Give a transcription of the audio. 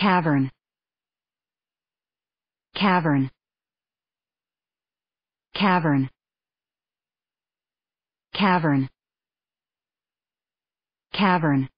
cavern cavern cavern cavern cavern